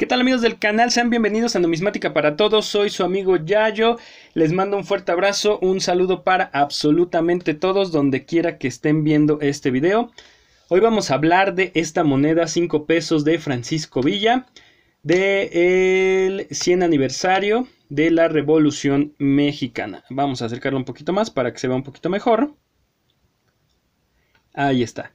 ¿Qué tal amigos del canal? Sean bienvenidos a Numismática para Todos, soy su amigo Yayo, les mando un fuerte abrazo, un saludo para absolutamente todos donde quiera que estén viendo este video. Hoy vamos a hablar de esta moneda 5 pesos de Francisco Villa, del 100 aniversario de la Revolución Mexicana. Vamos a acercarlo un poquito más para que se vea un poquito mejor. Ahí está.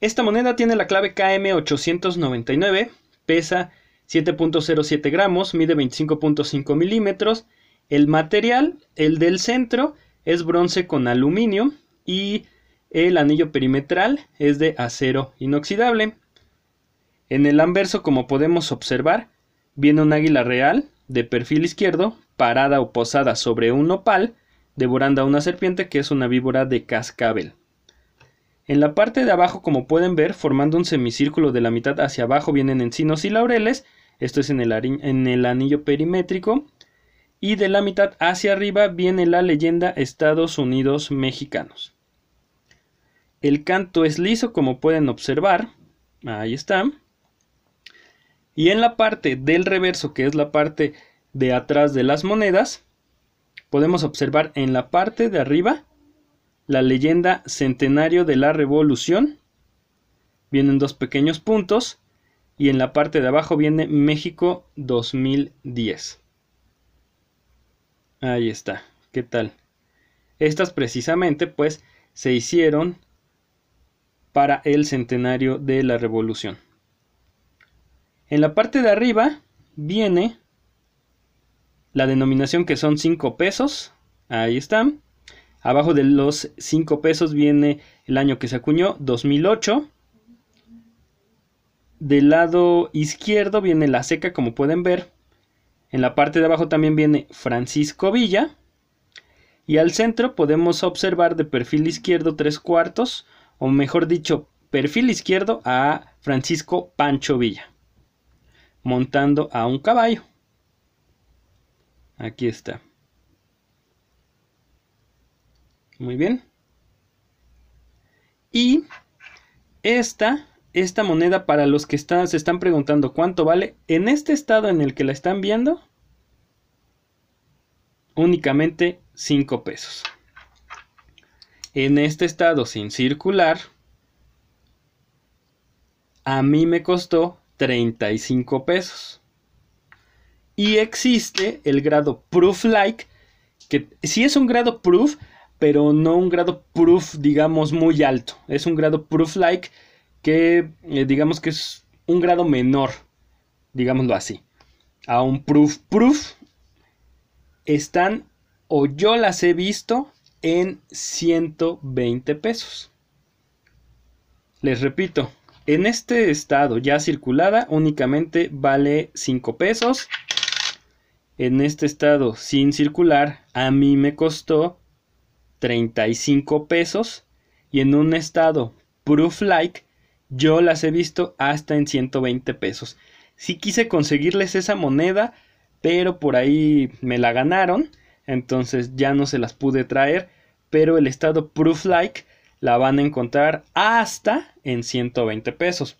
Esta moneda tiene la clave KM899, pesa 7.07 gramos, mide 25.5 milímetros. El material, el del centro, es bronce con aluminio y el anillo perimetral es de acero inoxidable. En el anverso, como podemos observar, viene un águila real de perfil izquierdo, parada o posada sobre un nopal, devorando a una serpiente que es una víbora de cascabel. En la parte de abajo, como pueden ver, formando un semicírculo de la mitad hacia abajo vienen encinos y laureles, esto es en el, anillo perimétrico. Y de la mitad hacia arriba viene la leyenda Estados Unidos Mexicanos. El canto es liso como pueden observar. Ahí está. Y en la parte del reverso, que es la parte de atrás de las monedas, podemos observar en la parte de arriba la leyenda Centenario de la Revolución. Vienen dos pequeños puntos y en la parte de abajo viene México 2010. Ahí está, ¿qué tal? Estas precisamente pues se hicieron para el centenario de la revolución. En la parte de arriba viene la denominación que son 5 pesos, ahí están. Abajo de los 5 pesos viene el año que se acuñó, 2008. Del lado izquierdo viene la seca, como pueden ver. En la parte de abajo también viene Francisco Villa. Y al centro podemos observar de perfil izquierdo tres cuartos, o mejor dicho, perfil izquierdo a Francisco Pancho Villa, montando a un caballo. Aquí está. Muy bien. Y esta esta moneda para los que están, se están preguntando cuánto vale, en este estado en el que la están viendo, únicamente 5 pesos. En este estado sin circular, a mí me costó 35 pesos. Y existe el grado proof-like, que sí es un grado proof, pero no un grado proof, digamos, muy alto. Es un grado proof-like que eh, digamos que es un grado menor, digámoslo así, a un proof proof, están o yo las he visto en 120 pesos. Les repito, en este estado ya circulada únicamente vale 5 pesos. En este estado sin circular a mí me costó 35 pesos. Y en un estado proof like yo las he visto hasta en 120 pesos. si quise conseguirles esa moneda, pero por ahí me la ganaron, entonces ya no se las pude traer, pero el estado Proof Like la van a encontrar hasta en 120 pesos.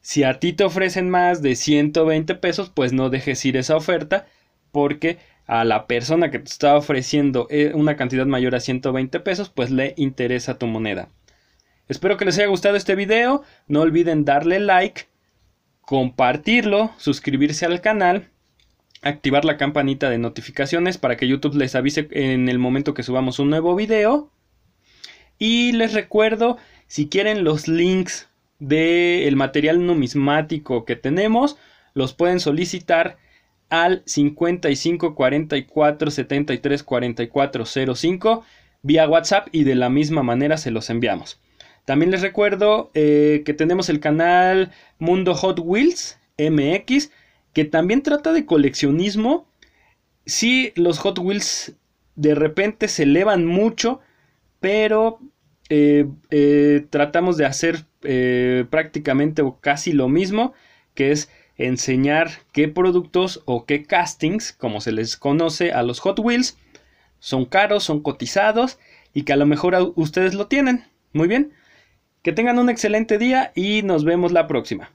Si a ti te ofrecen más de 120 pesos, pues no dejes ir esa oferta porque a la persona que te está ofreciendo eh, una cantidad mayor a 120 pesos, pues le interesa tu moneda. Espero que les haya gustado este video. No olviden darle like, compartirlo, suscribirse al canal, activar la campanita de notificaciones para que YouTube les avise en el momento que subamos un nuevo video. Y les recuerdo, si quieren los links del material numismático que tenemos, los pueden solicitar al 55 44 73 vía WhatsApp y de la misma manera se los enviamos. También les recuerdo eh, que tenemos el canal Mundo Hot Wheels MX, que también trata de coleccionismo. Sí, los Hot Wheels de repente se elevan mucho, pero eh, eh, tratamos de hacer prácticamente o casi lo mismo, que es enseñar qué productos o qué castings, como se les conoce a los Hot Wheels, son caros, son cotizados y que a lo mejor ustedes lo tienen. Muy bien. Que tengan un excelente día y nos vemos la próxima.